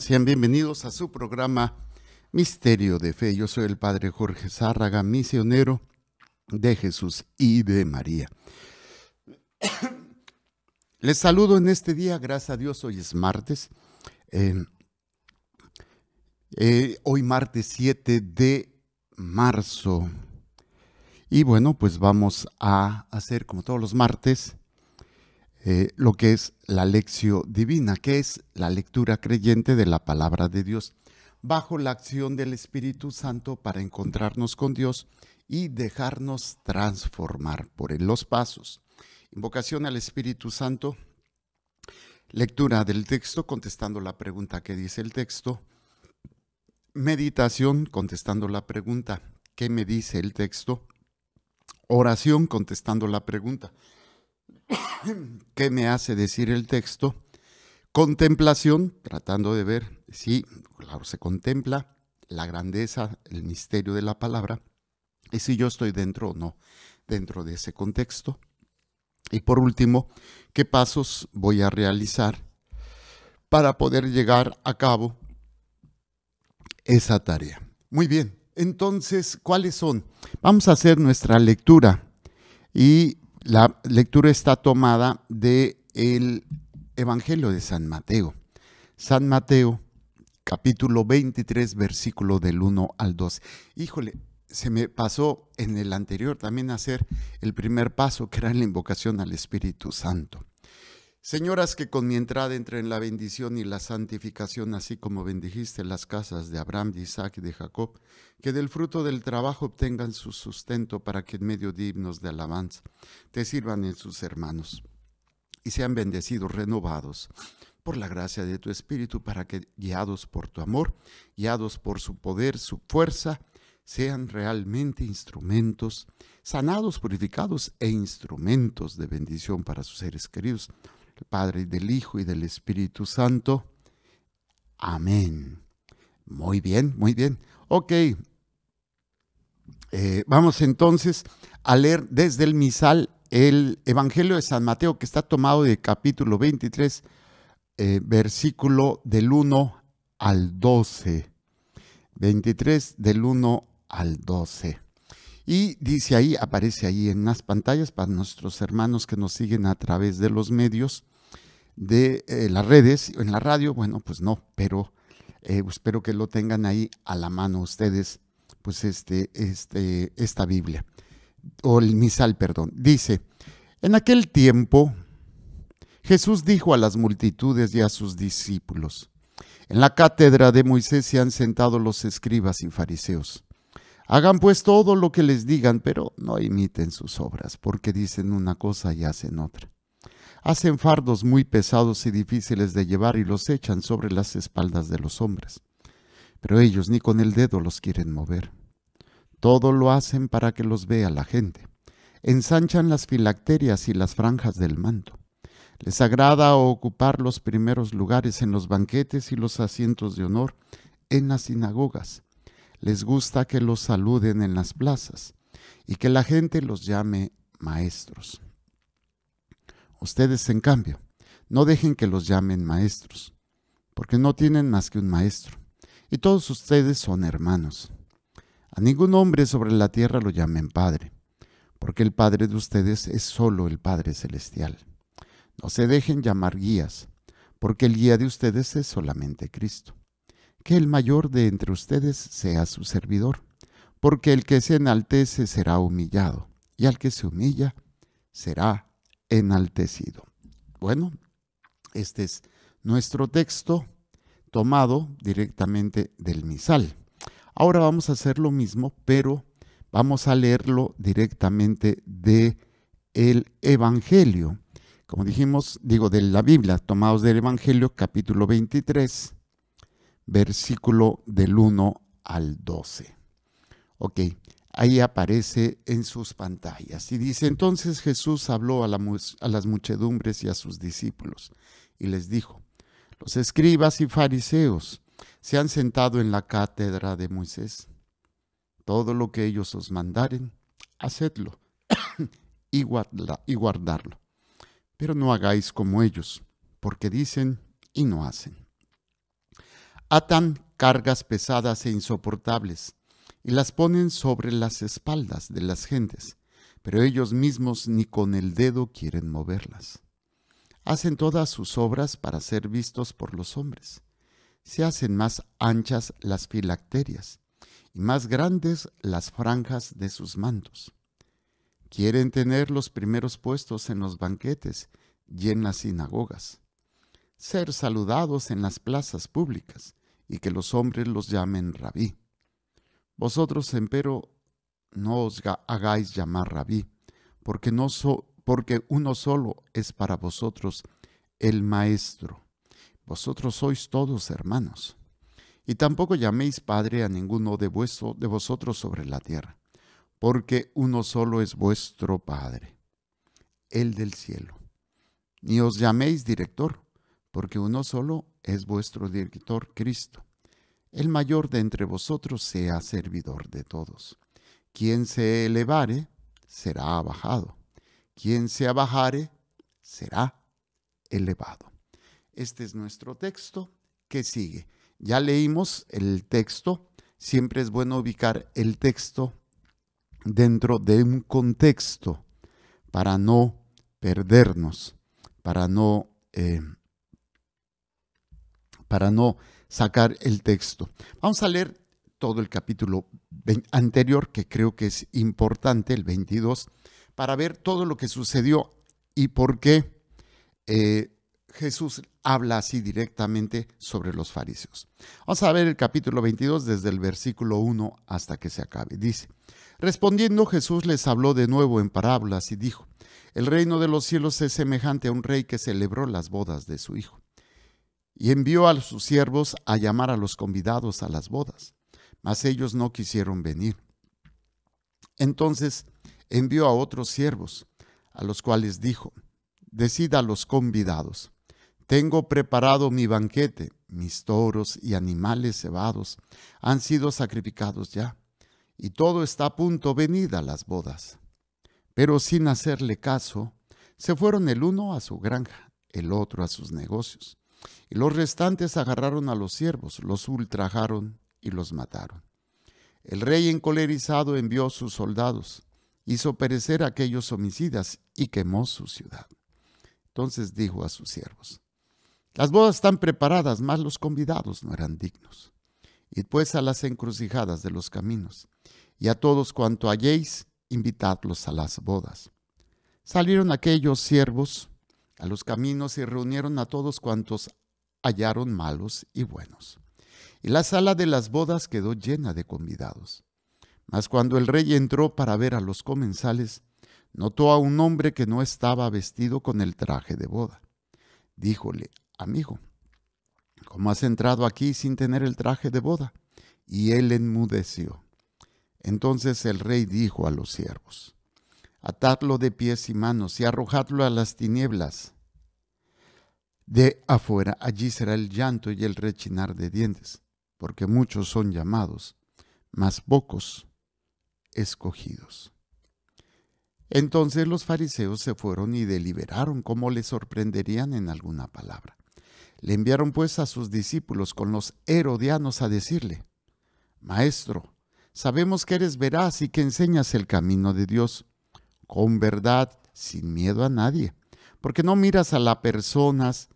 Sean bienvenidos a su programa Misterio de Fe. Yo soy el Padre Jorge Zárraga, misionero de Jesús y de María. Les saludo en este día, gracias a Dios, hoy es martes. Eh, eh, hoy martes 7 de marzo. Y bueno, pues vamos a hacer como todos los martes eh, lo que es la lección divina, que es la lectura creyente de la palabra de Dios, bajo la acción del Espíritu Santo para encontrarnos con Dios y dejarnos transformar por él los pasos. Invocación al Espíritu Santo, lectura del texto contestando la pregunta que dice el texto, meditación contestando la pregunta que me dice el texto, oración contestando la pregunta. ¿Qué me hace decir el texto? Contemplación, tratando de ver si, claro, se contempla la grandeza, el misterio de la palabra, y si yo estoy dentro o no, dentro de ese contexto. Y por último, ¿qué pasos voy a realizar para poder llegar a cabo esa tarea? Muy bien, entonces, ¿cuáles son? Vamos a hacer nuestra lectura y la lectura está tomada del Evangelio de San Mateo. San Mateo, capítulo 23, versículo del 1 al 2. Híjole, se me pasó en el anterior también hacer el primer paso, que era la invocación al Espíritu Santo. Señoras, que con mi entrada entren la bendición y la santificación, así como bendijiste las casas de Abraham, de Isaac y de Jacob, que del fruto del trabajo obtengan su sustento para que en medio dignos de alabanza te sirvan en sus hermanos y sean bendecidos, renovados por la gracia de tu Espíritu, para que, guiados por tu amor, guiados por su poder, su fuerza, sean realmente instrumentos sanados, purificados e instrumentos de bendición para sus seres queridos Padre, del Hijo, y del Espíritu Santo. Amén. Muy bien, muy bien. Ok. Eh, vamos entonces a leer desde el misal el Evangelio de San Mateo, que está tomado de capítulo 23, eh, versículo del 1 al 12. 23 del 1 al 12. Y dice ahí, aparece ahí en las pantallas para nuestros hermanos que nos siguen a través de los medios, de eh, las redes, en la radio, bueno, pues no, pero eh, pues espero que lo tengan ahí a la mano ustedes, pues este, este, esta Biblia, o el misal, perdón. Dice, en aquel tiempo Jesús dijo a las multitudes y a sus discípulos, en la cátedra de Moisés se han sentado los escribas y fariseos. Hagan pues todo lo que les digan, pero no imiten sus obras, porque dicen una cosa y hacen otra hacen fardos muy pesados y difíciles de llevar y los echan sobre las espaldas de los hombres. Pero ellos ni con el dedo los quieren mover. Todo lo hacen para que los vea la gente. Ensanchan las filacterias y las franjas del manto. Les agrada ocupar los primeros lugares en los banquetes y los asientos de honor en las sinagogas. Les gusta que los saluden en las plazas y que la gente los llame maestros. Ustedes, en cambio, no dejen que los llamen maestros, porque no tienen más que un maestro, y todos ustedes son hermanos. A ningún hombre sobre la tierra lo llamen Padre, porque el Padre de ustedes es solo el Padre Celestial. No se dejen llamar guías, porque el guía de ustedes es solamente Cristo. Que el mayor de entre ustedes sea su servidor, porque el que se enaltece será humillado, y al que se humilla será enaltecido. Bueno, este es nuestro texto tomado directamente del misal. Ahora vamos a hacer lo mismo, pero vamos a leerlo directamente de el Evangelio. Como dijimos, digo, de la Biblia, tomados del Evangelio, capítulo 23, versículo del 1 al 12. Ok, ahí aparece en sus pantallas. Y dice, entonces Jesús habló a, las muchedumbres y a sus discípulos y les dijo, los escribas y fariseos se han sentado en la cátedra de Moisés. Todo lo que ellos os mandaren, hacedlo y, guardadlo. y guardarlo. Pero no hagáis como ellos, porque dicen y no hacen. Atan cargas pesadas e insoportables y las ponen sobre las espaldas de las gentes, pero ellos mismos ni con el dedo quieren moverlas. Hacen todas sus obras para ser vistos por los hombres. Se hacen más anchas las filacterias y más grandes las franjas de sus mantos. Quieren tener los primeros puestos en los banquetes y en las sinagogas, ser saludados en las plazas públicas y que los hombres los llamen rabí. Vosotros, empero, no os hagáis llamar rabí, porque, no porque uno solo es para vosotros el Maestro. Vosotros sois todos hermanos. Y tampoco llaméis Padre a ninguno de, vuestro, de vosotros sobre la tierra, porque uno solo es vuestro Padre, el del cielo. Ni os llaméis director, porque uno solo es vuestro director, Cristo el mayor de entre vosotros sea servidor de todos. Quien se elevare, será abajado. Quien se abajare, será elevado. Este es nuestro texto que sigue. Ya leímos el texto. Siempre es bueno ubicar el texto dentro de un contexto para no perdernos, para no, eh, para no sacar el texto. Vamos a leer todo el capítulo anterior, que creo que es importante, el 22, para ver todo lo que sucedió y por qué eh, Jesús habla así directamente sobre los fariseos. Vamos a ver el capítulo 22 desde el versículo 1 hasta que se acabe. Dice, respondiendo Jesús les habló de nuevo en parábolas y dijo, el reino de los cielos es semejante a un rey que celebró las bodas de su hijo y envió a sus siervos a llamar a los convidados a las bodas, mas ellos no quisieron venir. Entonces envió a otros siervos, a los cuales dijo, Decid a los convidados, tengo preparado mi banquete, mis toros y animales cebados han sido sacrificados ya, y todo está a punto venida a las bodas. Pero sin hacerle caso, se fueron el uno a su granja, el otro a sus negocios y los restantes agarraron a los siervos, los ultrajaron y los mataron. El rey encolerizado envió sus soldados, hizo perecer a aquellos homicidas y quemó su ciudad. Entonces dijo a sus siervos, las bodas están preparadas, mas los convidados no eran dignos. y pues a las encrucijadas de los caminos, y a todos cuanto halléis, invitadlos a las bodas. Salieron aquellos siervos a los caminos y reunieron a todos cuantos hallaron malos y buenos. Y la sala de las bodas quedó llena de convidados. Mas cuando el rey entró para ver a los comensales, notó a un hombre que no estaba vestido con el traje de boda. Díjole, amigo, ¿cómo has entrado aquí sin tener el traje de boda? Y él enmudeció. Entonces el rey dijo a los siervos, Atadlo de pies y manos y arrojadlo a las tinieblas de afuera, allí será el llanto y el rechinar de dientes, porque muchos son llamados, mas pocos escogidos. Entonces los fariseos se fueron y deliberaron cómo le sorprenderían en alguna palabra. Le enviaron pues a sus discípulos con los herodianos a decirle, Maestro, sabemos que eres veraz y que enseñas el camino de Dios, con verdad, sin miedo a nadie, porque no miras a las personas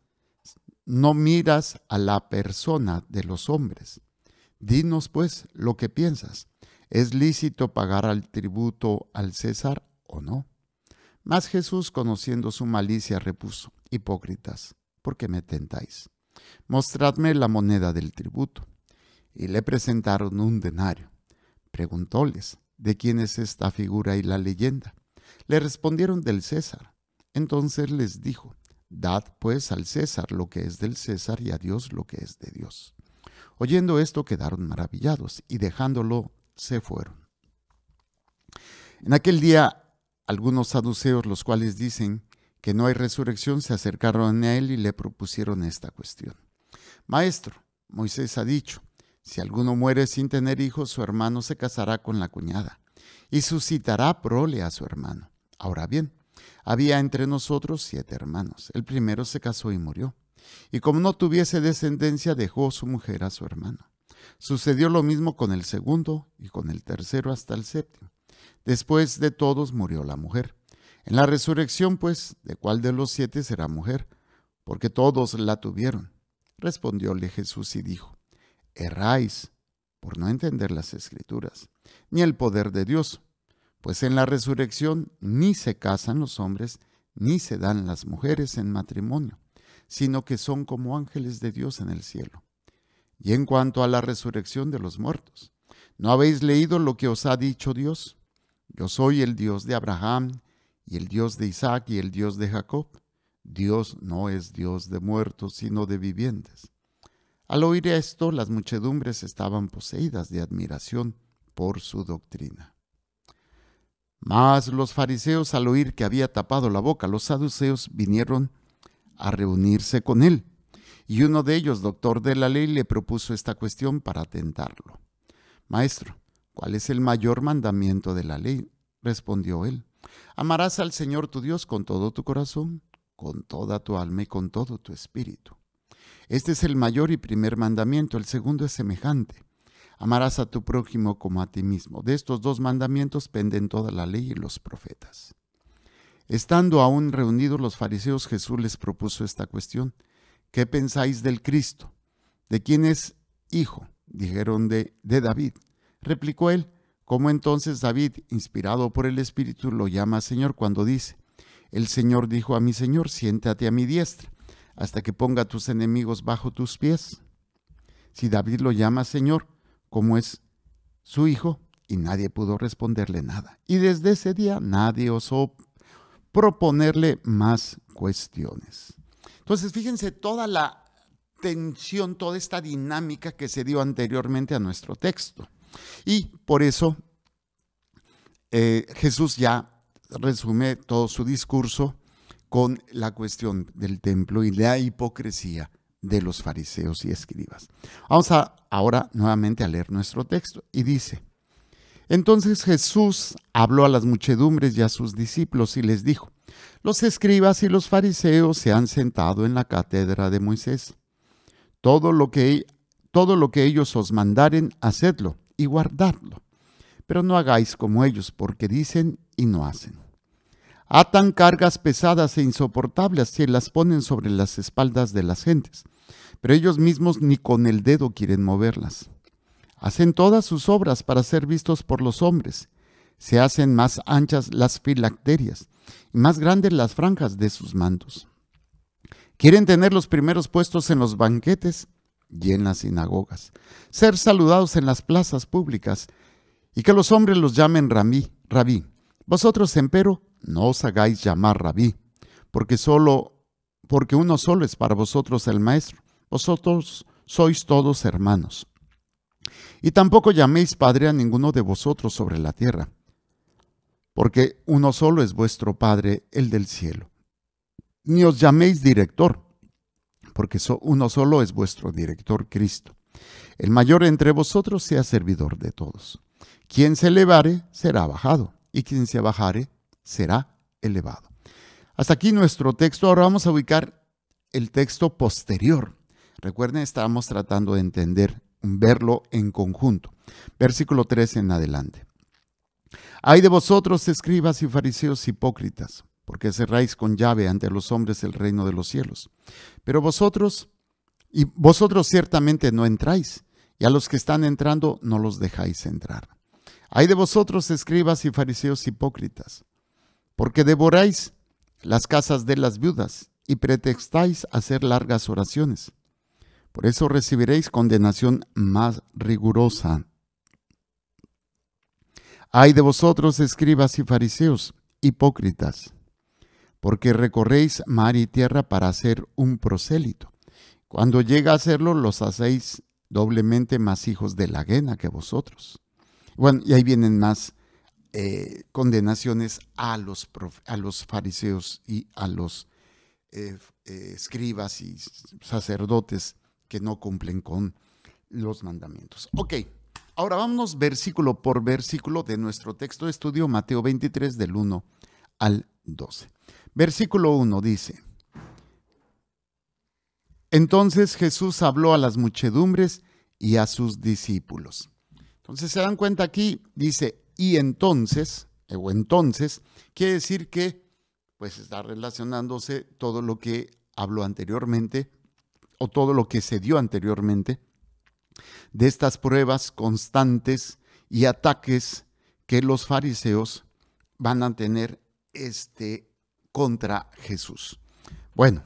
no miras a la persona de los hombres. Dinos pues lo que piensas. ¿Es lícito pagar al tributo al César o no? Mas Jesús, conociendo su malicia, repuso, Hipócritas, ¿por qué me tentáis? Mostradme la moneda del tributo. Y le presentaron un denario. Preguntóles, ¿de quién es esta figura y la leyenda? Le respondieron del César. Entonces les dijo, Dad pues al César lo que es del César y a Dios lo que es de Dios. Oyendo esto quedaron maravillados y dejándolo se fueron. En aquel día algunos saduceos, los cuales dicen que no hay resurrección, se acercaron a él y le propusieron esta cuestión. Maestro, Moisés ha dicho, si alguno muere sin tener hijos, su hermano se casará con la cuñada y suscitará prole a su hermano. Ahora bien, había entre nosotros siete hermanos. El primero se casó y murió. Y como no tuviese descendencia, dejó su mujer a su hermano. Sucedió lo mismo con el segundo y con el tercero hasta el séptimo. Después de todos murió la mujer. En la resurrección, pues, ¿de cuál de los siete será mujer? Porque todos la tuvieron. Respondióle Jesús y dijo, Erráis por no entender las escrituras, ni el poder de Dios pues en la resurrección ni se casan los hombres ni se dan las mujeres en matrimonio, sino que son como ángeles de Dios en el cielo. Y en cuanto a la resurrección de los muertos, ¿no habéis leído lo que os ha dicho Dios? Yo soy el Dios de Abraham y el Dios de Isaac y el Dios de Jacob. Dios no es Dios de muertos, sino de vivientes. Al oír esto, las muchedumbres estaban poseídas de admiración por su doctrina. Mas los fariseos al oír que había tapado la boca, los saduceos vinieron a reunirse con él. Y uno de ellos, doctor de la ley, le propuso esta cuestión para atentarlo. Maestro, ¿cuál es el mayor mandamiento de la ley? Respondió él. Amarás al Señor tu Dios con todo tu corazón, con toda tu alma y con todo tu espíritu. Este es el mayor y primer mandamiento. El segundo es semejante. Amarás a tu prójimo como a ti mismo. De estos dos mandamientos penden toda la ley y los profetas. Estando aún reunidos los fariseos, Jesús les propuso esta cuestión. ¿Qué pensáis del Cristo? ¿De quién es hijo? Dijeron de, de David. Replicó él, ¿cómo entonces David, inspirado por el Espíritu, lo llama Señor cuando dice, el Señor dijo a mi Señor, siéntate a mi diestra, hasta que ponga tus enemigos bajo tus pies? Si David lo llama Señor, Cómo es su hijo, y nadie pudo responderle nada. Y desde ese día nadie osó proponerle más cuestiones. Entonces, fíjense toda la tensión, toda esta dinámica que se dio anteriormente a nuestro texto. Y por eso eh, Jesús ya resume todo su discurso con la cuestión del templo y la hipocresía de los fariseos y escribas. Vamos a, ahora nuevamente a leer nuestro texto y dice, entonces Jesús habló a las muchedumbres y a sus discípulos y les dijo, los escribas y los fariseos se han sentado en la cátedra de Moisés. Todo lo que, todo lo que ellos os mandaren, hacedlo y guardadlo, pero no hagáis como ellos porque dicen y no hacen. Atan cargas pesadas e insoportables si las ponen sobre las espaldas de las gentes, pero ellos mismos ni con el dedo quieren moverlas. Hacen todas sus obras para ser vistos por los hombres. Se hacen más anchas las filacterias y más grandes las franjas de sus mantos. Quieren tener los primeros puestos en los banquetes y en las sinagogas, ser saludados en las plazas públicas y que los hombres los llamen rabí, rabí. Vosotros, empero, no os hagáis llamar rabí, porque solo porque uno solo es para vosotros el maestro, vosotros sois todos hermanos. Y tampoco llaméis padre a ninguno de vosotros sobre la tierra, porque uno solo es vuestro Padre, el del cielo. Ni os llaméis director, porque uno solo es vuestro director, Cristo. El mayor entre vosotros sea servidor de todos. Quien se elevare será bajado, y quien se abajare será elevado. Hasta aquí nuestro texto. Ahora vamos a ubicar el texto posterior. Recuerden, estamos tratando de entender, verlo en conjunto. Versículo 3 en adelante. Hay de vosotros, escribas y fariseos hipócritas, porque cerráis con llave ante los hombres el reino de los cielos. Pero vosotros, y vosotros ciertamente no entráis, y a los que están entrando no los dejáis entrar. Hay de vosotros escribas y fariseos hipócritas, porque devoráis las casas de las viudas y pretextáis hacer largas oraciones. Por eso recibiréis condenación más rigurosa. Hay de vosotros, escribas y fariseos, hipócritas, porque recorréis mar y tierra para hacer un prosélito. Cuando llega a hacerlo, los hacéis doblemente más hijos de la guena que vosotros. Bueno, y ahí vienen más eh, condenaciones a los, a los fariseos y a los eh, eh, escribas y sacerdotes que no cumplen con los mandamientos. Ok, ahora vámonos versículo por versículo de nuestro texto de estudio, Mateo 23, del 1 al 12. Versículo 1 dice, entonces Jesús habló a las muchedumbres y a sus discípulos entonces se dan cuenta aquí, dice, y entonces, eh, o entonces, quiere decir que pues está relacionándose todo lo que habló anteriormente o todo lo que se dio anteriormente de estas pruebas constantes y ataques que los fariseos van a tener este contra Jesús. Bueno,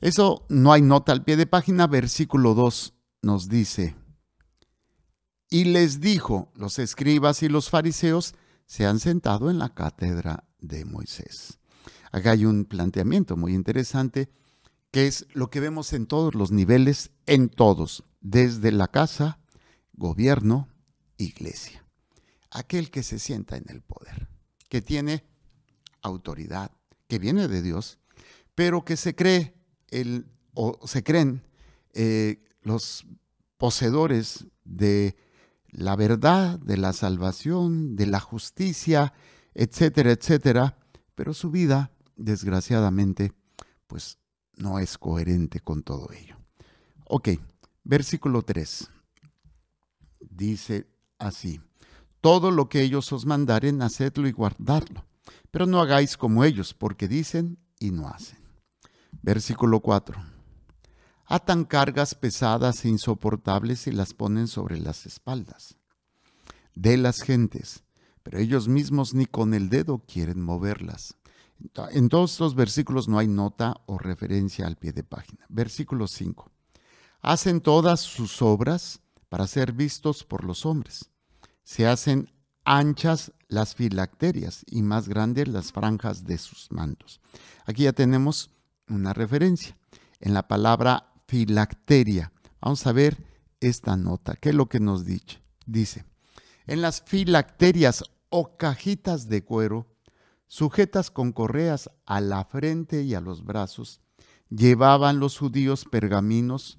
eso no hay nota al pie de página, versículo 2 nos dice, y les dijo, los escribas y los fariseos se han sentado en la cátedra de Moisés. Acá hay un planteamiento muy interesante que es lo que vemos en todos los niveles, en todos, desde la casa, gobierno, iglesia. Aquel que se sienta en el poder, que tiene autoridad, que viene de Dios, pero que se cree el, o se creen eh, los poseedores de la verdad, de la salvación, de la justicia, etcétera, etcétera, pero su vida, desgraciadamente, pues no es coherente con todo ello. Ok, versículo 3. Dice así, todo lo que ellos os mandaren, hacedlo y guardadlo pero no hagáis como ellos, porque dicen y no hacen. Versículo 4 atan cargas pesadas e insoportables y las ponen sobre las espaldas de las gentes, pero ellos mismos ni con el dedo quieren moverlas. En todos estos versículos no hay nota o referencia al pie de página. Versículo 5. Hacen todas sus obras para ser vistos por los hombres. Se hacen anchas las filacterias y más grandes las franjas de sus mantos. Aquí ya tenemos una referencia. En la palabra filacteria. Vamos a ver esta nota. ¿Qué es lo que nos dice? Dice, en las filacterias o cajitas de cuero, sujetas con correas a la frente y a los brazos, llevaban los judíos pergaminos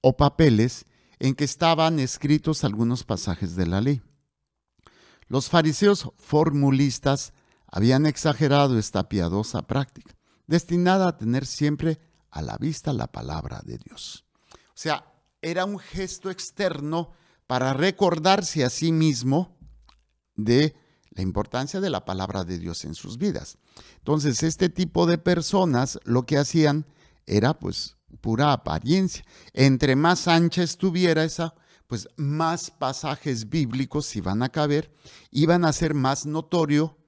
o papeles en que estaban escritos algunos pasajes de la ley. Los fariseos formulistas habían exagerado esta piadosa práctica, destinada a tener siempre a la vista la palabra de Dios. O sea, era un gesto externo para recordarse a sí mismo de la importancia de la palabra de Dios en sus vidas. Entonces, este tipo de personas lo que hacían era pues pura apariencia. Entre más ancha estuviera esa, pues más pasajes bíblicos iban a caber, iban a ser más notorio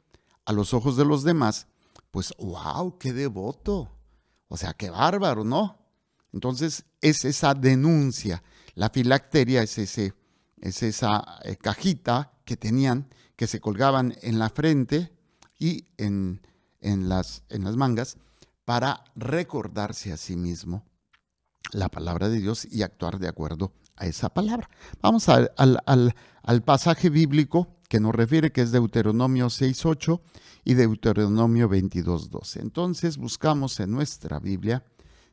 a los ojos de los demás. Pues, wow, qué devoto, o sea, qué bárbaro, ¿no? Entonces, es esa denuncia. La filacteria es, ese, es esa eh, cajita que tenían, que se colgaban en la frente y en, en, las, en las mangas para recordarse a sí mismo la palabra de Dios y actuar de acuerdo a esa palabra. Vamos al, al pasaje bíblico que nos refiere que es Deuteronomio 6.8 y Deuteronomio 22.12. Entonces buscamos en nuestra Biblia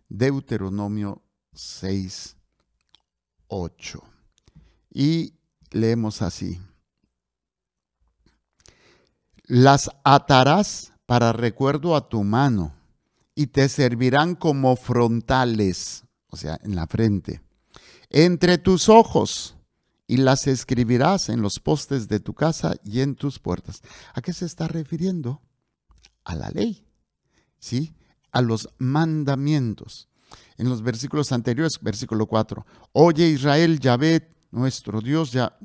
Deuteronomio 6.8 y leemos así. Las atarás para recuerdo a tu mano y te servirán como frontales, o sea, en la frente, entre tus ojos y las escribirás en los postes de tu casa y en tus puertas. ¿A qué se está refiriendo? A la ley, ¿sí? A los mandamientos. En los versículos anteriores, versículo 4, oye Israel, Yahvé, nuestro Dios, ya,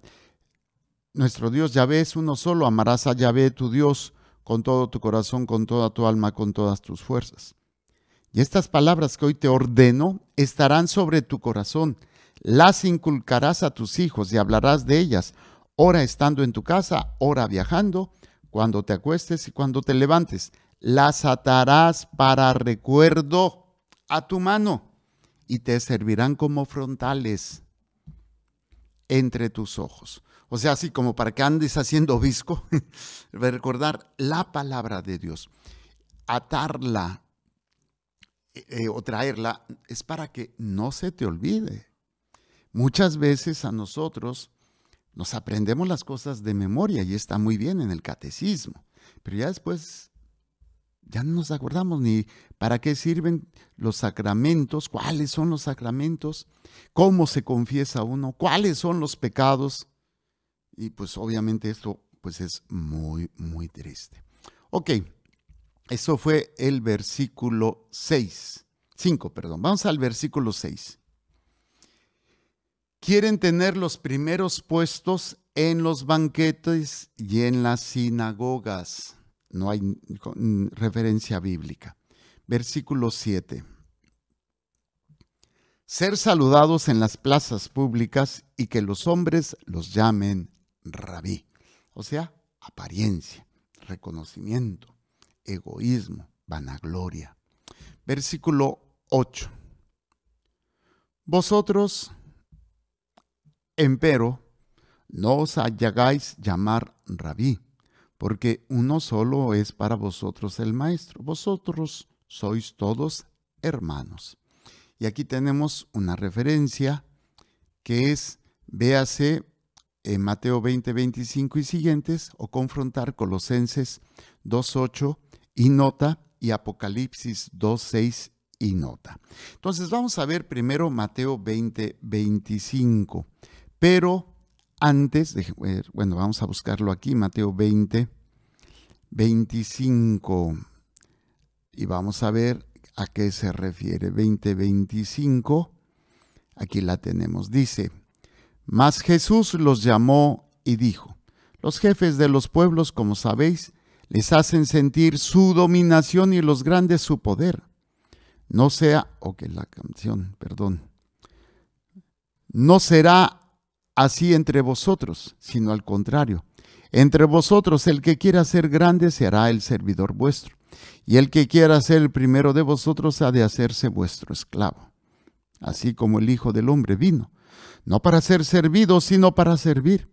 nuestro Dios Yahvé es uno solo, amarás a Yahvé tu Dios con todo tu corazón, con toda tu alma, con todas tus fuerzas. Y estas palabras que hoy te ordeno estarán sobre tu corazón las inculcarás a tus hijos y hablarás de ellas, ora estando en tu casa, ora viajando, cuando te acuestes y cuando te levantes. Las atarás para recuerdo a tu mano y te servirán como frontales entre tus ojos. O sea, así como para que andes haciendo obispo recordar la palabra de Dios, atarla eh, eh, o traerla, es para que no se te olvide. Muchas veces a nosotros nos aprendemos las cosas de memoria y está muy bien en el catecismo, pero ya después ya no nos acordamos ni para qué sirven los sacramentos, cuáles son los sacramentos, cómo se confiesa uno, cuáles son los pecados. Y pues obviamente esto pues es muy, muy triste. Ok, eso fue el versículo 6, 5, perdón. Vamos al versículo 6 quieren tener los primeros puestos en los banquetes y en las sinagogas. No hay referencia bíblica. Versículo 7. Ser saludados en las plazas públicas y que los hombres los llamen rabí. O sea, apariencia, reconocimiento, egoísmo, vanagloria. Versículo 8. Vosotros Empero, no os hallagáis llamar rabí, porque uno solo es para vosotros el maestro. Vosotros sois todos hermanos. Y aquí tenemos una referencia que es, véase en Mateo 20, 25 y siguientes, o confrontar Colosenses 2.8 y nota, y Apocalipsis 2.6 y nota. Entonces vamos a ver primero Mateo 20, 25. Pero antes, de, bueno, vamos a buscarlo aquí, Mateo 20, 25. Y vamos a ver a qué se refiere. 20, 25. Aquí la tenemos. Dice, mas Jesús los llamó y dijo, los jefes de los pueblos, como sabéis, les hacen sentir su dominación y los grandes su poder. No sea, o oh, que la canción, perdón. No será así entre vosotros, sino al contrario. Entre vosotros el que quiera ser grande será el servidor vuestro, y el que quiera ser el primero de vosotros ha de hacerse vuestro esclavo. Así como el Hijo del Hombre vino, no para ser servido, sino para servir,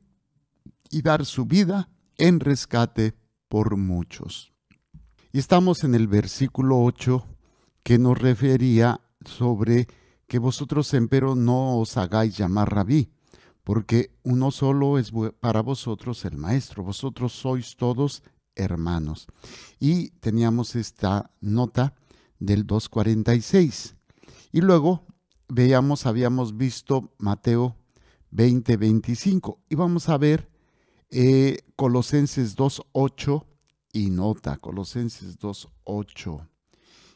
y dar su vida en rescate por muchos. Y estamos en el versículo 8 que nos refería sobre que vosotros empero no os hagáis llamar rabí, porque uno solo es para vosotros el Maestro, vosotros sois todos hermanos. Y teníamos esta nota del 2.46. Y luego veíamos, habíamos visto Mateo 20.25. Y vamos a ver eh, Colosenses 2.8 y nota, Colosenses 2.8.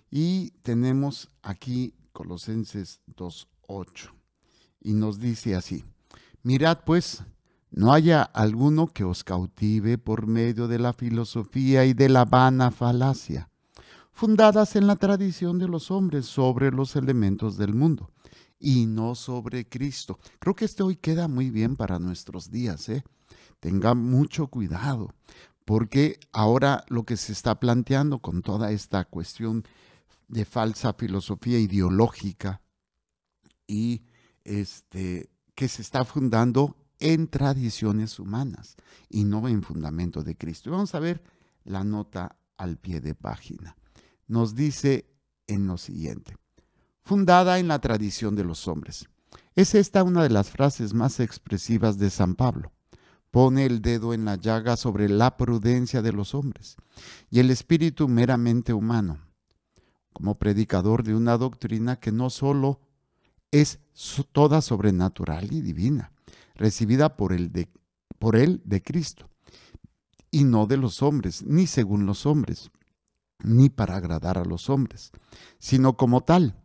Y tenemos aquí Colosenses 2.8. Y nos dice así. Mirad pues, no haya alguno que os cautive por medio de la filosofía y de la vana falacia, fundadas en la tradición de los hombres sobre los elementos del mundo y no sobre Cristo. Creo que este hoy queda muy bien para nuestros días. ¿eh? Tenga mucho cuidado, porque ahora lo que se está planteando con toda esta cuestión de falsa filosofía ideológica y este que se está fundando en tradiciones humanas y no en fundamento de Cristo. vamos a ver la nota al pie de página. Nos dice en lo siguiente, fundada en la tradición de los hombres. Es esta una de las frases más expresivas de San Pablo. Pone el dedo en la llaga sobre la prudencia de los hombres y el espíritu meramente humano, como predicador de una doctrina que no sólo es toda sobrenatural y divina, recibida por, el de, por él de Cristo, y no de los hombres, ni según los hombres, ni para agradar a los hombres, sino como tal.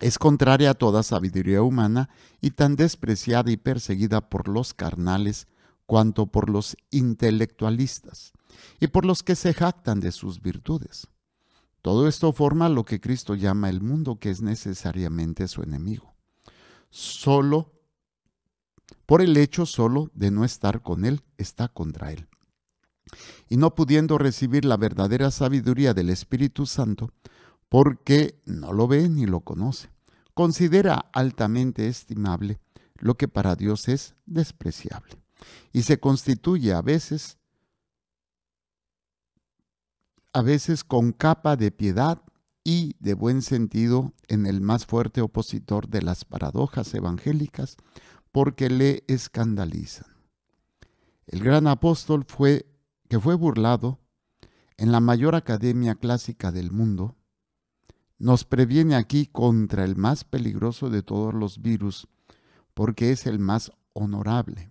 Es contraria a toda sabiduría humana y tan despreciada y perseguida por los carnales cuanto por los intelectualistas y por los que se jactan de sus virtudes todo esto forma lo que Cristo llama el mundo, que es necesariamente su enemigo. Solo, por el hecho solo de no estar con Él, está contra Él. Y no pudiendo recibir la verdadera sabiduría del Espíritu Santo, porque no lo ve ni lo conoce, considera altamente estimable lo que para Dios es despreciable, y se constituye a veces a veces con capa de piedad y de buen sentido en el más fuerte opositor de las paradojas evangélicas, porque le escandalizan. El gran apóstol fue que fue burlado en la mayor academia clásica del mundo, nos previene aquí contra el más peligroso de todos los virus, porque es el más honorable.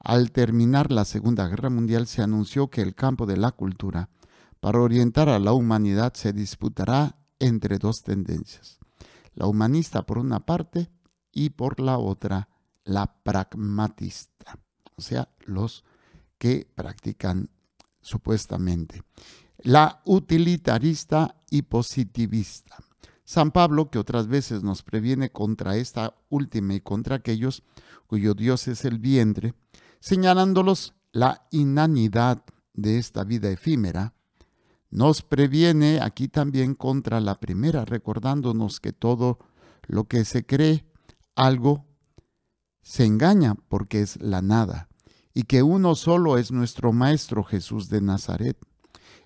Al terminar la Segunda Guerra Mundial se anunció que el campo de la cultura para orientar a la humanidad se disputará entre dos tendencias, la humanista por una parte y por la otra la pragmatista, o sea, los que practican supuestamente, la utilitarista y positivista. San Pablo, que otras veces nos previene contra esta última y contra aquellos cuyo Dios es el vientre, señalándolos la inanidad de esta vida efímera, nos previene aquí también contra la primera, recordándonos que todo lo que se cree algo se engaña porque es la nada, y que uno solo es nuestro Maestro Jesús de Nazaret,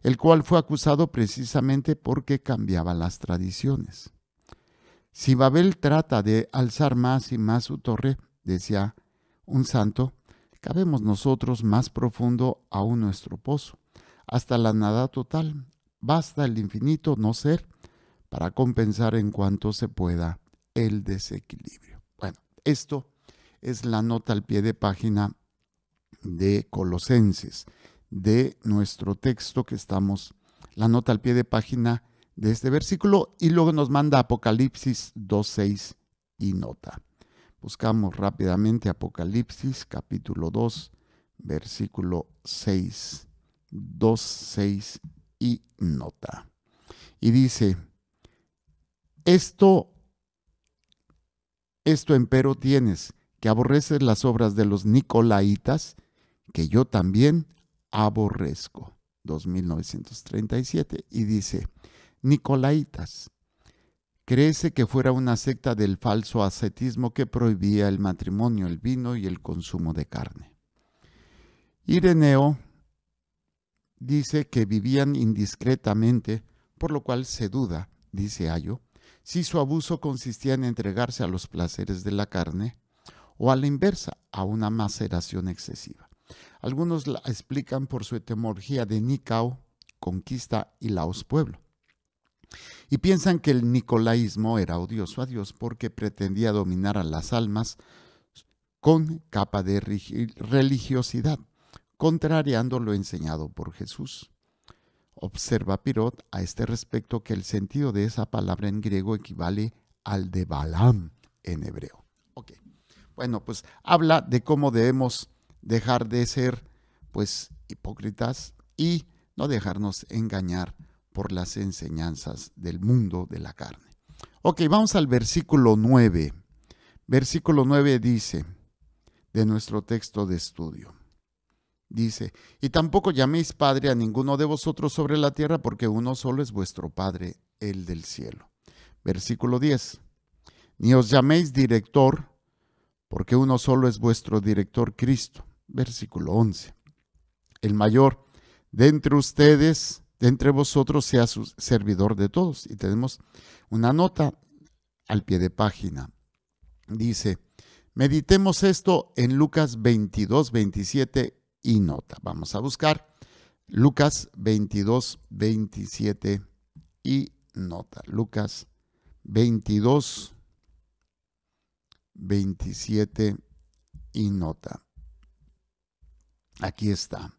el cual fue acusado precisamente porque cambiaba las tradiciones. Si Babel trata de alzar más y más su torre, decía un santo, cabemos nosotros más profundo aún nuestro pozo hasta la nada total. Basta el infinito no ser para compensar en cuanto se pueda el desequilibrio. Bueno, esto es la nota al pie de página de Colosenses, de nuestro texto que estamos, la nota al pie de página de este versículo y luego nos manda Apocalipsis 2.6 y nota. Buscamos rápidamente Apocalipsis capítulo 2, versículo 6 2.6 y nota. Y dice, esto, esto empero tienes, que aborreces las obras de los Nicolaitas, que yo también aborrezco. 2937. Y dice, Nicolaitas, Creese que fuera una secta del falso ascetismo que prohibía el matrimonio, el vino y el consumo de carne. Ireneo dice que vivían indiscretamente, por lo cual se duda, dice Ayo, si su abuso consistía en entregarse a los placeres de la carne o a la inversa, a una maceración excesiva. Algunos la explican por su etimología de Nicao, conquista y Laos pueblo. Y piensan que el nicolaísmo era odioso a Dios porque pretendía dominar a las almas con capa de religiosidad contrariando lo enseñado por Jesús. Observa Pirot a este respecto que el sentido de esa palabra en griego equivale al de Balaam en hebreo. Ok. Bueno, pues habla de cómo debemos dejar de ser pues hipócritas y no dejarnos engañar por las enseñanzas del mundo de la carne. Ok, vamos al versículo 9. Versículo 9 dice de nuestro texto de estudio. Dice, y tampoco llaméis Padre a ninguno de vosotros sobre la tierra, porque uno solo es vuestro Padre, el del cielo. Versículo 10. Ni os llaméis director, porque uno solo es vuestro director, Cristo. Versículo 11. El mayor de entre ustedes, de entre vosotros, sea su servidor de todos. Y tenemos una nota al pie de página. Dice, meditemos esto en Lucas 22, 27 y nota. Vamos a buscar Lucas 22, 27 y nota. Lucas 22, 27 y nota. Aquí está.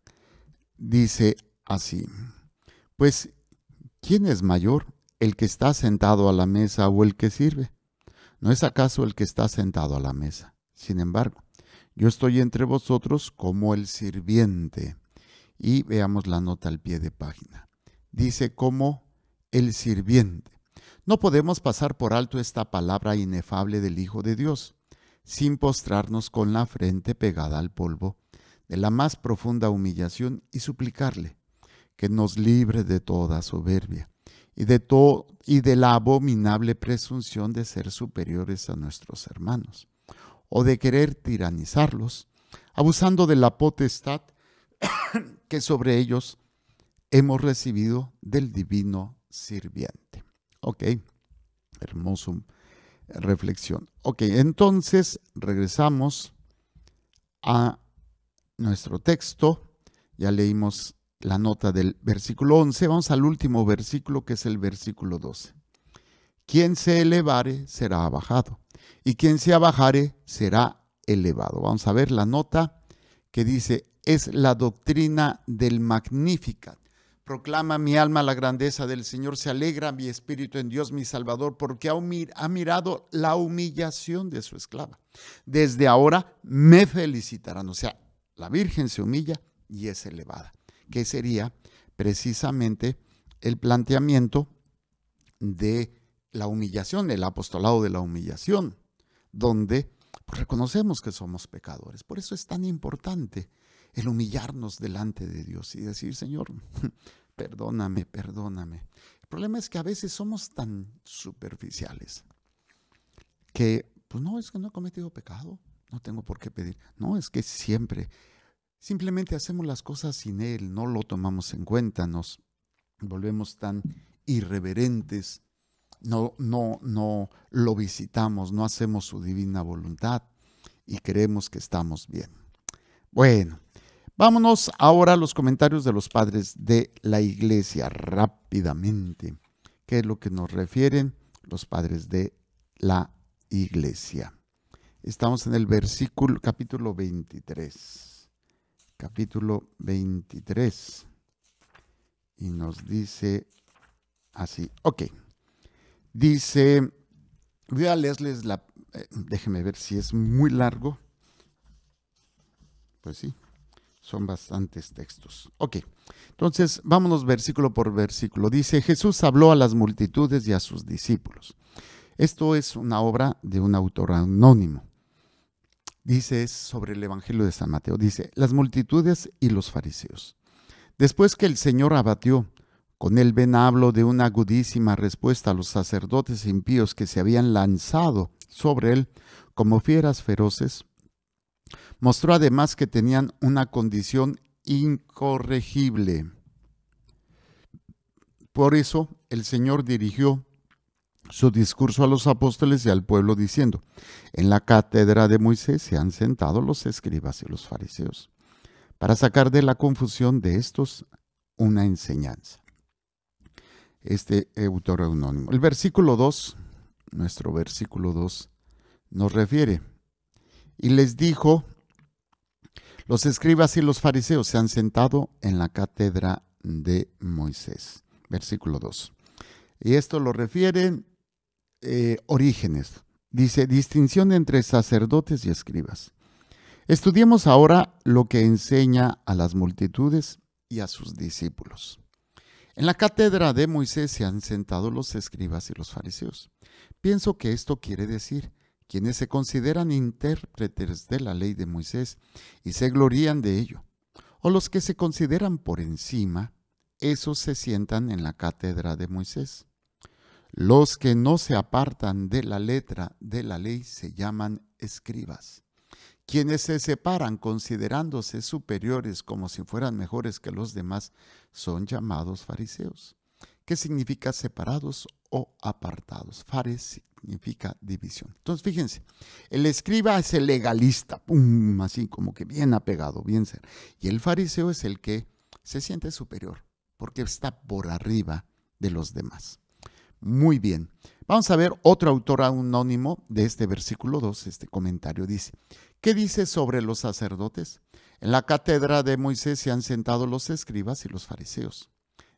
Dice así, pues, ¿quién es mayor? ¿El que está sentado a la mesa o el que sirve? ¿No es acaso el que está sentado a la mesa? Sin embargo, yo estoy entre vosotros como el sirviente. Y veamos la nota al pie de página. Dice como el sirviente. No podemos pasar por alto esta palabra inefable del Hijo de Dios, sin postrarnos con la frente pegada al polvo, de la más profunda humillación y suplicarle que nos libre de toda soberbia y de, y de la abominable presunción de ser superiores a nuestros hermanos o de querer tiranizarlos, abusando de la potestad que sobre ellos hemos recibido del divino sirviente. Ok, hermoso eh, reflexión. Ok, entonces regresamos a nuestro texto. Ya leímos la nota del versículo 11. Vamos al último versículo que es el versículo 12. Quien se elevare será abajado, y quien se abajare será elevado. Vamos a ver la nota que dice, es la doctrina del Magnífica. Proclama mi alma la grandeza del Señor, se alegra mi espíritu en Dios mi Salvador, porque ha mirado la humillación de su esclava. Desde ahora me felicitarán. O sea, la Virgen se humilla y es elevada, que sería precisamente el planteamiento de la humillación, el apostolado de la humillación, donde pues, reconocemos que somos pecadores. Por eso es tan importante el humillarnos delante de Dios y decir, Señor, perdóname, perdóname. El problema es que a veces somos tan superficiales que, pues no, es que no he cometido pecado, no tengo por qué pedir. No, es que siempre, simplemente hacemos las cosas sin Él, no lo tomamos en cuenta, nos volvemos tan irreverentes no, no, no lo visitamos, no hacemos su divina voluntad y creemos que estamos bien. Bueno, vámonos ahora a los comentarios de los padres de la iglesia rápidamente. ¿Qué es lo que nos refieren los padres de la iglesia? Estamos en el versículo capítulo 23. Capítulo 23. Y nos dice así, ok. Dice, voy a leerles la, eh, déjeme ver si es muy largo. Pues sí, son bastantes textos. Ok, entonces vámonos versículo por versículo. Dice, Jesús habló a las multitudes y a sus discípulos. Esto es una obra de un autor anónimo. Dice, es sobre el Evangelio de San Mateo. Dice, las multitudes y los fariseos. Después que el Señor abatió con el venablo de una agudísima respuesta a los sacerdotes impíos que se habían lanzado sobre él como fieras feroces, mostró además que tenían una condición incorregible. Por eso el Señor dirigió su discurso a los apóstoles y al pueblo diciendo, en la cátedra de Moisés se han sentado los escribas y los fariseos, para sacar de la confusión de estos una enseñanza este eh, autor anónimo. El versículo 2, nuestro versículo 2, nos refiere, y les dijo, los escribas y los fariseos se han sentado en la cátedra de Moisés. Versículo 2. Y esto lo refieren eh, Orígenes. Dice, distinción entre sacerdotes y escribas. Estudiemos ahora lo que enseña a las multitudes y a sus discípulos. En la cátedra de Moisés se han sentado los escribas y los fariseos. Pienso que esto quiere decir quienes se consideran intérpretes de la ley de Moisés y se glorían de ello, o los que se consideran por encima, esos se sientan en la cátedra de Moisés. Los que no se apartan de la letra de la ley se llaman escribas. Quienes se separan considerándose superiores como si fueran mejores que los demás son llamados fariseos, ¿Qué significa separados o apartados. Fares significa división. Entonces, fíjense, el escriba es el legalista, pum, así como que bien apegado, bien ser. Y el fariseo es el que se siente superior, porque está por arriba de los demás. Muy bien. Vamos a ver otro autor anónimo de este versículo 2, este comentario dice, ¿qué dice sobre los sacerdotes? En la cátedra de Moisés se han sentado los escribas y los fariseos.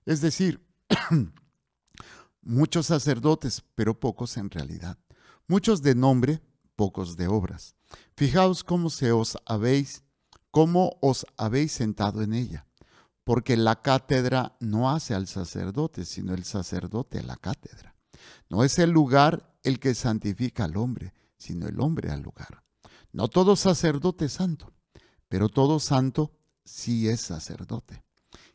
Es decir, muchos sacerdotes, pero pocos en realidad. Muchos de nombre, pocos de obras. Fijaos cómo se os habéis, cómo os habéis sentado en ella, porque la cátedra no hace al sacerdote, sino el sacerdote a la cátedra. No es el lugar el que santifica al hombre, sino el hombre al lugar. No todo sacerdote es santo, pero todo santo sí es sacerdote.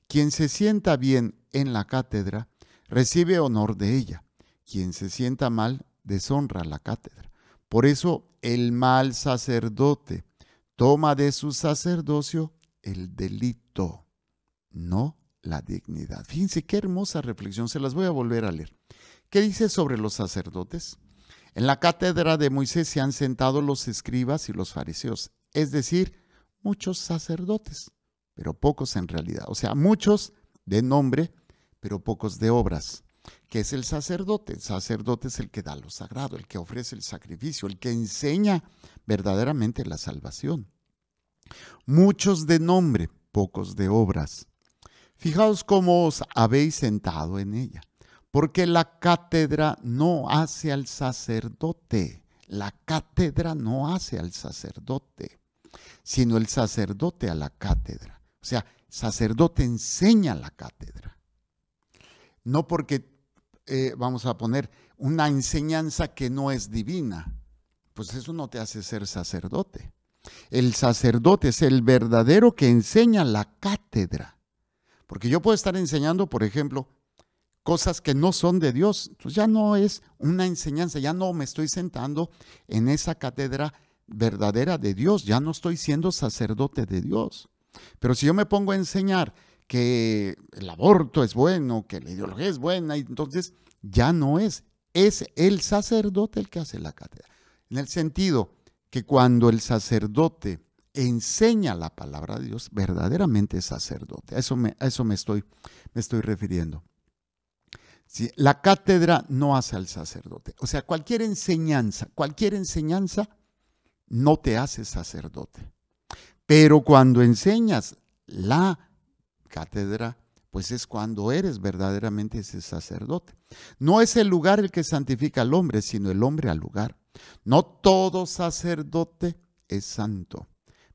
Quien se sienta bien en la cátedra recibe honor de ella. Quien se sienta mal deshonra la cátedra. Por eso el mal sacerdote toma de su sacerdocio el delito, no la dignidad. Fíjense qué hermosa reflexión, se las voy a volver a leer. ¿Qué dice sobre los sacerdotes? En la cátedra de Moisés se han sentado los escribas y los fariseos, es decir, muchos sacerdotes, pero pocos en realidad. O sea, muchos de nombre, pero pocos de obras. ¿Qué es el sacerdote? El sacerdote es el que da lo sagrado, el que ofrece el sacrificio, el que enseña verdaderamente la salvación. Muchos de nombre, pocos de obras. Fijaos cómo os habéis sentado en ella, porque la cátedra no hace al sacerdote. La cátedra no hace al sacerdote sino el sacerdote a la cátedra. O sea, sacerdote enseña la cátedra. No porque, eh, vamos a poner, una enseñanza que no es divina, pues eso no te hace ser sacerdote. El sacerdote es el verdadero que enseña la cátedra. Porque yo puedo estar enseñando, por ejemplo, cosas que no son de Dios. Entonces pues ya no es una enseñanza, ya no me estoy sentando en esa cátedra verdadera de Dios, ya no estoy siendo sacerdote de Dios. Pero si yo me pongo a enseñar que el aborto es bueno, que la ideología es buena, entonces ya no es, es el sacerdote el que hace la cátedra. En el sentido que cuando el sacerdote enseña la palabra de Dios, verdaderamente es sacerdote. A eso me, eso me, estoy, me estoy refiriendo. la cátedra no hace al sacerdote. O sea, cualquier enseñanza, cualquier enseñanza no te haces sacerdote. Pero cuando enseñas la cátedra, pues es cuando eres verdaderamente ese sacerdote. No es el lugar el que santifica al hombre, sino el hombre al lugar. No todo sacerdote es santo,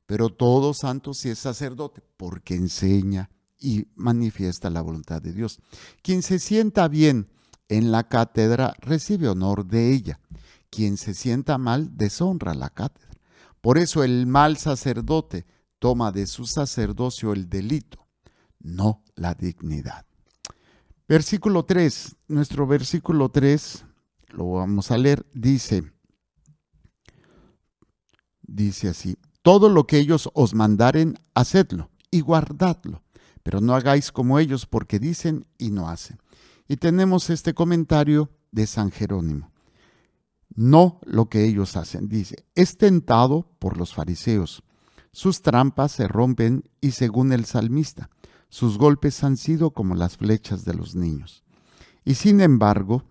pero todo santo sí es sacerdote, porque enseña y manifiesta la voluntad de Dios. Quien se sienta bien en la cátedra recibe honor de ella. Quien se sienta mal deshonra la cátedra. Por eso el mal sacerdote toma de su sacerdocio el delito, no la dignidad. Versículo 3, nuestro versículo 3, lo vamos a leer, dice, dice así, todo lo que ellos os mandaren, hacedlo y guardadlo, pero no hagáis como ellos porque dicen y no hacen. Y tenemos este comentario de San Jerónimo no lo que ellos hacen. Dice, es tentado por los fariseos. Sus trampas se rompen y según el salmista, sus golpes han sido como las flechas de los niños. Y sin embargo,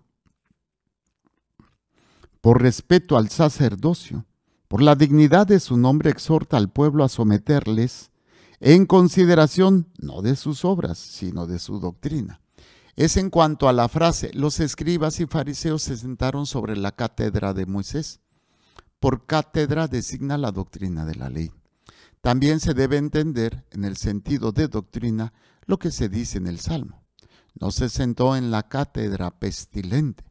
por respeto al sacerdocio, por la dignidad de su nombre exhorta al pueblo a someterles en consideración no de sus obras, sino de su doctrina es en cuanto a la frase, los escribas y fariseos se sentaron sobre la cátedra de Moisés. Por cátedra designa la doctrina de la ley. También se debe entender, en el sentido de doctrina, lo que se dice en el Salmo. No se sentó en la cátedra pestilente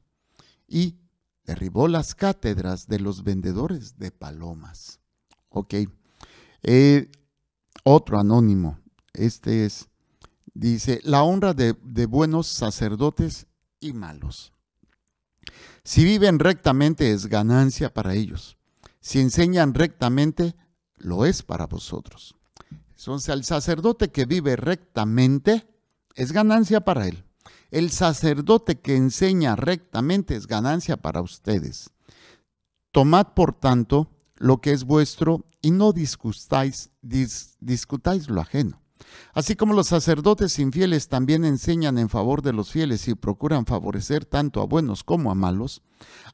y derribó las cátedras de los vendedores de palomas. Ok. Eh, otro anónimo. Este es Dice, la honra de, buenos sacerdotes y malos. Si viven rectamente es ganancia para ellos. Si enseñan rectamente, lo es para vosotros. Entonces, el sacerdote que vive rectamente es ganancia para él. El sacerdote que enseña rectamente es ganancia para ustedes. Tomad, por tanto, lo que es vuestro y no discutáis lo ajeno. Así como los sacerdotes infieles también enseñan en favor de los fieles y procuran favorecer tanto a buenos como a malos,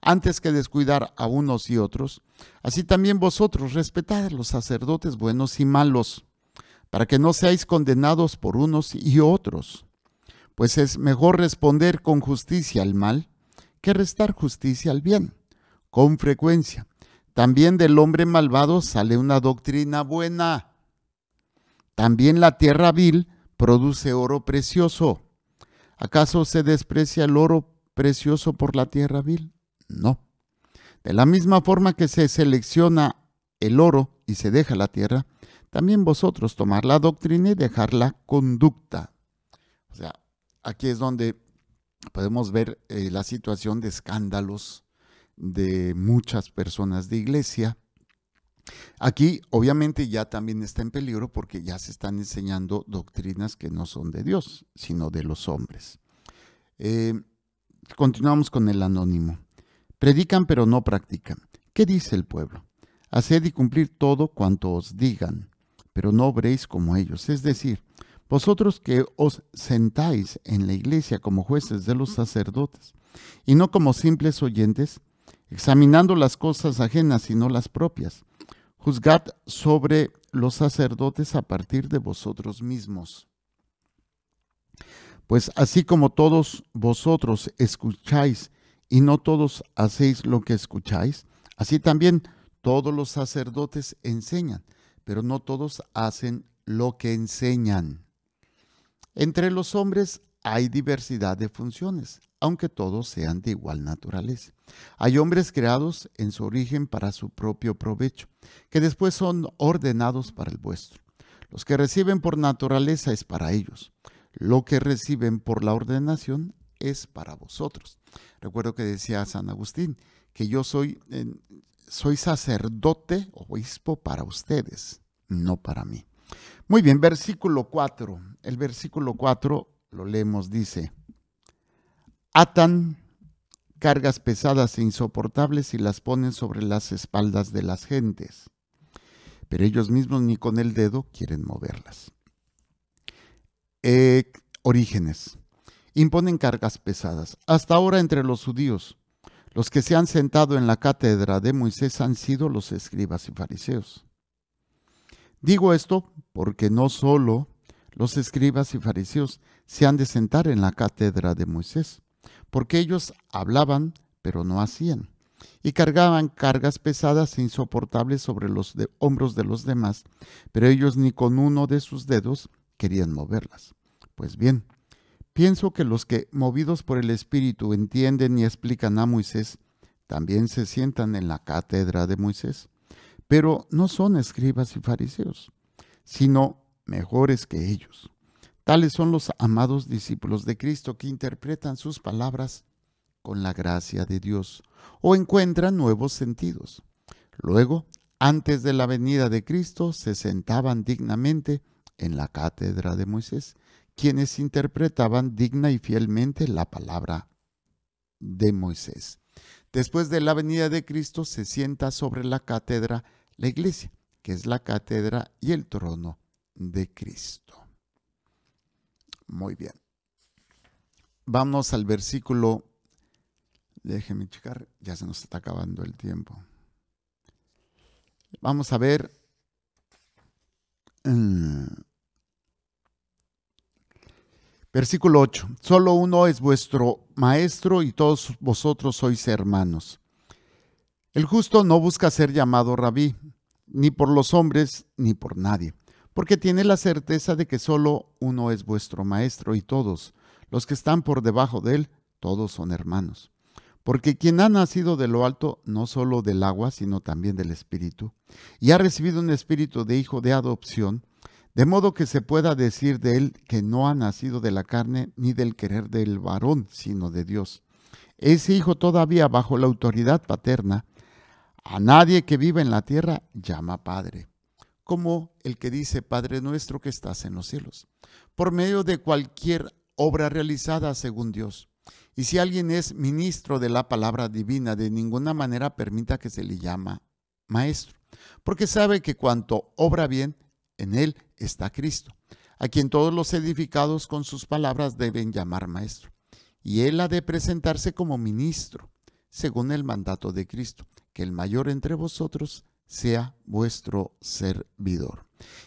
antes que descuidar a unos y otros, así también vosotros respetad a los sacerdotes buenos y malos, para que no seáis condenados por unos y otros. Pues es mejor responder con justicia al mal que restar justicia al bien, con frecuencia. También del hombre malvado sale una doctrina buena. También la tierra vil produce oro precioso. ¿Acaso se desprecia el oro precioso por la tierra vil? No. De la misma forma que se selecciona el oro y se deja la tierra, también vosotros tomar la doctrina y dejar la conducta. O sea, aquí es donde podemos ver eh, la situación de escándalos de muchas personas de iglesia Aquí obviamente ya también está en peligro porque ya se están enseñando doctrinas que no son de Dios, sino de los hombres. Eh, continuamos con el anónimo. Predican pero no practican. ¿Qué dice el pueblo? Haced y cumplir todo cuanto os digan, pero no obréis como ellos. Es decir, vosotros que os sentáis en la iglesia como jueces de los sacerdotes, y no como simples oyentes, examinando las cosas ajenas, y no las propias Juzgad sobre los sacerdotes a partir de vosotros mismos. Pues así como todos vosotros escucháis y no todos hacéis lo que escucháis, así también todos los sacerdotes enseñan, pero no todos hacen lo que enseñan. Entre los hombres hay diversidad de funciones, aunque todos sean de igual naturaleza. Hay hombres creados en su origen para su propio provecho, que después son ordenados para el vuestro. Los que reciben por naturaleza es para ellos. Lo que reciben por la ordenación es para vosotros. Recuerdo que decía San Agustín que yo soy, eh, soy sacerdote o obispo para ustedes, no para mí. Muy bien, versículo 4. El versículo 4 lo leemos, dice, atan cargas pesadas e insoportables y las ponen sobre las espaldas de las gentes, pero ellos mismos ni con el dedo quieren moverlas. Eh, orígenes. Imponen cargas pesadas. Hasta ahora entre los judíos, los que se han sentado en la cátedra de Moisés han sido los escribas y fariseos. Digo esto porque no solo los escribas y fariseos se han de sentar en la cátedra de Moisés, porque ellos hablaban, pero no hacían, y cargaban cargas pesadas e insoportables sobre los hombros de los demás, pero ellos ni con uno de sus dedos querían moverlas. Pues bien, pienso que los que, movidos por el Espíritu, entienden y explican a Moisés, también se sientan en la cátedra de Moisés, pero no son escribas y fariseos, sino mejores que ellos Tales son los amados discípulos de Cristo que interpretan sus palabras con la gracia de Dios o encuentran nuevos sentidos. Luego, antes de la venida de Cristo, se sentaban dignamente en la cátedra de Moisés, quienes interpretaban digna y fielmente la palabra de Moisés. Después de la venida de Cristo se sienta sobre la cátedra la iglesia, que es la cátedra y el trono de Cristo. Muy bien. Vamos al versículo. Déjenme checar, ya se nos está acabando el tiempo. Vamos a ver. Eh, versículo 8. Solo uno es vuestro maestro y todos vosotros sois hermanos. El justo no busca ser llamado rabí, ni por los hombres, ni por nadie porque tiene la certeza de que solo uno es vuestro maestro y todos, los que están por debajo de él, todos son hermanos. Porque quien ha nacido de lo alto, no solo del agua, sino también del Espíritu, y ha recibido un espíritu de hijo de adopción, de modo que se pueda decir de él que no ha nacido de la carne ni del querer del varón, sino de Dios. Ese hijo todavía bajo la autoridad paterna, a nadie que vive en la tierra llama Padre como el que dice Padre nuestro que estás en los cielos, por medio de cualquier obra realizada según Dios. Y si alguien es ministro de la palabra divina, de ninguna manera permita que se le llama maestro, porque sabe que cuanto obra bien, en él está Cristo, a quien todos los edificados con sus palabras deben llamar maestro. Y él ha de presentarse como ministro, según el mandato de Cristo, que el mayor entre vosotros sea vuestro servidor.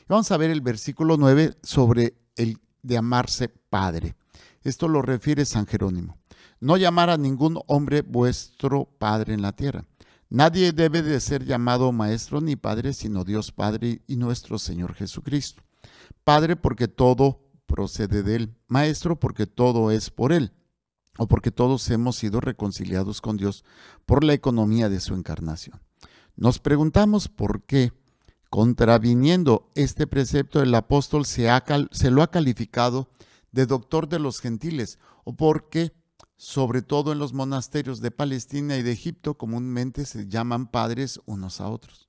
Vamos a ver el versículo 9 sobre el de amarse padre. Esto lo refiere San Jerónimo. No llamar a ningún hombre vuestro padre en la tierra. Nadie debe de ser llamado maestro ni padre, sino Dios Padre y nuestro Señor Jesucristo. Padre porque todo procede de Él. Maestro porque todo es por Él o porque todos hemos sido reconciliados con Dios por la economía de su encarnación. Nos preguntamos por qué, contraviniendo este precepto, el apóstol se, se lo ha calificado de doctor de los gentiles, o por qué, sobre todo en los monasterios de Palestina y de Egipto, comúnmente se llaman padres unos a otros.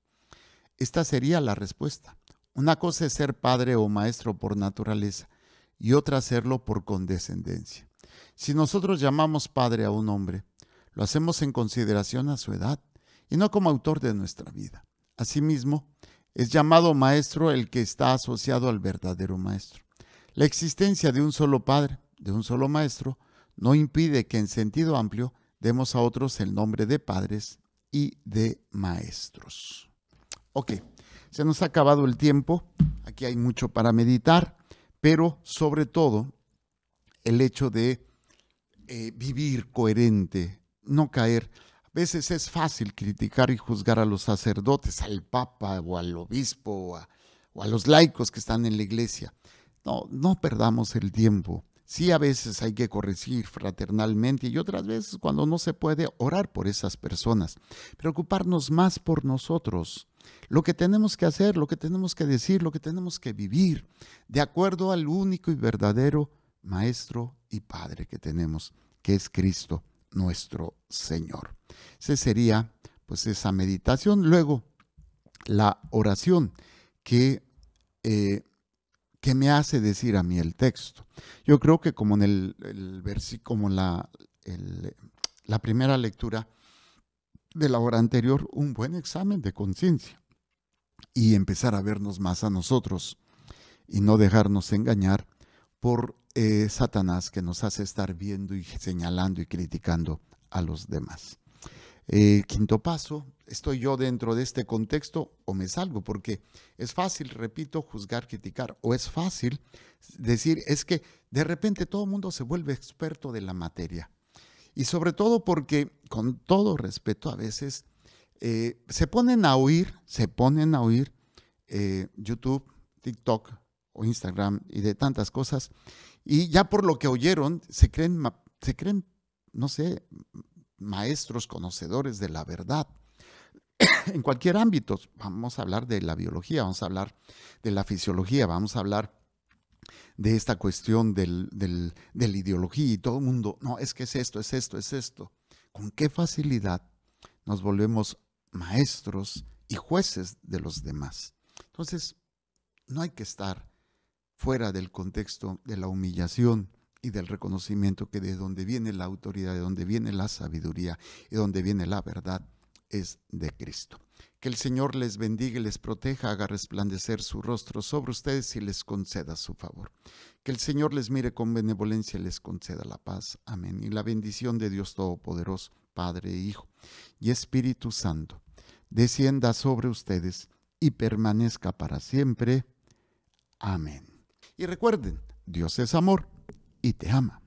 Esta sería la respuesta. Una cosa es ser padre o maestro por naturaleza y otra serlo por condescendencia. Si nosotros llamamos padre a un hombre, lo hacemos en consideración a su edad, y no como autor de nuestra vida. Asimismo, es llamado maestro el que está asociado al verdadero maestro. La existencia de un solo padre, de un solo maestro, no impide que en sentido amplio demos a otros el nombre de padres y de maestros. Ok, se nos ha acabado el tiempo, aquí hay mucho para meditar, pero sobre todo el hecho de eh, vivir coherente, no caer veces es fácil criticar y juzgar a los sacerdotes, al papa o al obispo o a, los laicos que están en la iglesia. No, no perdamos el tiempo. Sí, a veces hay que corregir fraternalmente y otras veces cuando no se puede orar por esas personas. Preocuparnos más por nosotros, lo que tenemos que hacer, lo que tenemos que decir, lo que tenemos que vivir, de acuerdo al único y verdadero Maestro y Padre que tenemos, que es Cristo nuestro Señor. Esa sería pues esa meditación. Luego, la oración que, eh, que me hace decir a mí el texto. Yo creo que como en el, versículo, como la, la primera lectura de la hora anterior, un buen examen de conciencia y empezar a vernos más a nosotros y no dejarnos engañar por eh, Satanás que nos hace estar viendo y señalando y criticando a los demás. Eh, quinto paso, ¿estoy yo dentro de este contexto o me salgo? Porque es fácil, repito, juzgar, criticar, o es fácil decir, es que de repente todo el mundo se vuelve experto de la materia. Y sobre todo porque, con todo respeto, a veces eh, se ponen a oír, se ponen a oír YouTube, TikTok, o Instagram y de tantas cosas. Y ya por lo que oyeron, se creen, se creen no sé, maestros, conocedores de la verdad. en cualquier ámbito, vamos a hablar de la biología, vamos a hablar de la fisiología, vamos a hablar de esta cuestión de la ideología y todo el mundo, no, es que es esto, es esto, es esto. ¿Con qué facilidad nos volvemos maestros y jueces de los demás? Entonces, no hay que estar fuera del contexto de la humillación y del reconocimiento que de donde viene la autoridad, de donde viene la sabiduría y donde viene la verdad es de Cristo. Que el Señor les bendiga y les proteja, haga resplandecer su rostro sobre ustedes y les conceda su favor. Que el Señor les mire con benevolencia y les conceda la paz. Amén. Y la bendición de Dios Todopoderoso, Padre, Hijo y Espíritu Santo, descienda sobre ustedes y permanezca para siempre. Amén. Y recuerden, Dios es amor y te ama.